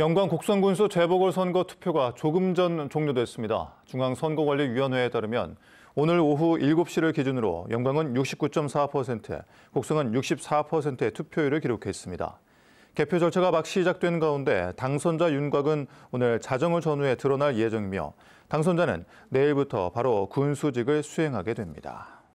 영광 곡성군수 재보궐선거 투표가 조금 전 종료됐습니다. 중앙선거관리위원회에 따르면 오늘 오후 7시를 기준으로 영광은 69.4%, 곡성은 64%의 투표율을 기록했습니다. 개표 절차가 막 시작된 가운데 당선자 윤곽은 오늘 자정을 전후에 드러날 예정이며 당선자는 내일부터 바로 군수직을 수행하게 됩니다.